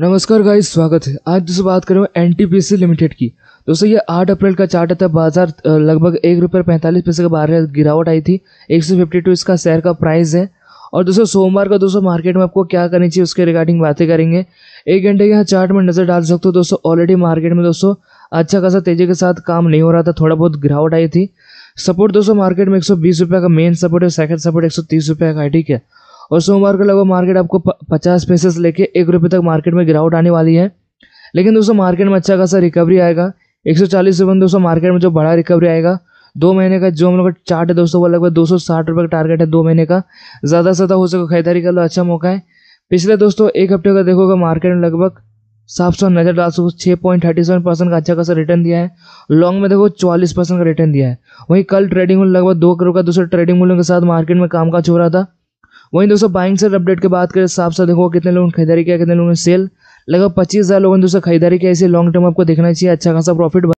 नमस्कार गाइस स्वागत है आज दोस्तों बात करें एन टी लिमिटेड की दोस्तों ये 8 अप्रैल का चार्ट था बाजार लगभग एक रुपये पैंतालीस पैसे के बाहर गिरावट आई थी एक सौ फिफ्टी टू इसका शेयर का प्राइस है और दोस्तों सोमवार का दोस्तों मार्केट में आपको क्या करनी चाहिए उसके रिगार्डिंग बातें करेंगे एक घंटे के यहाँ चार्ट में नज़र डाल सकते हो दोस्तों ऑलरेडी मार्केट में दोस्तों अच्छा खासा तेज़ी के साथ काम नहीं हो रहा था थोड़ा बहुत गिरावट आई थी सपोर्ट दोस्तों मार्केट में एक सौ का मेन सपोर्ट है सेकंड सपोर्ट एक सौ का है ठीक है और सोमवार को लगभग मार्केट आपको पचास पैसे से लेकर एक रुपये तक मार्केट में गिरावट आने वाली है लेकिन दोस्तों मार्केट में अच्छा खासा रिकवरी आएगा एक सौ चालीस रुपये दोस्तों मार्केट में जो बड़ा रिकवरी आएगा दो महीने का जो हम लोग का चार्ट है दोस्तों वो लगभग दो सौ साठ रुपये का टारगेट है दो महीने का ज़्यादा से ज़्यादा हो सके खरीदारी का लो अच्छा मौका है पिछले दोस्तों एक हफ्ते का देखोगे मार्केट में लगभग सात सौ नजर डाल सौ छः पॉइंट थर्टी सेवन परसेंट का अच्छा खासा रिटर्न दिया है लॉन्ग में देखो चालीस परसेंट का रिटर्न दिया है वहीं कल ट्रेडिंग में लगभग दो करोड़ का दूसरे ट्रेडिंग मूल्यों के साथ मार्केट में कामकाज हो रहा था वहीं दोस्तों बाइंग सेल अपडेट की बात करें हिसाब से देखो कितने लोगों ने खरीदारी किया कितने लोगों ने सेल लगभग पच्चीस हज़ार लोगों ने दोस्तों खरीदारी किया इसे लॉन्ग टर्म आपको देखना चाहिए अच्छा खासा प्रॉफिट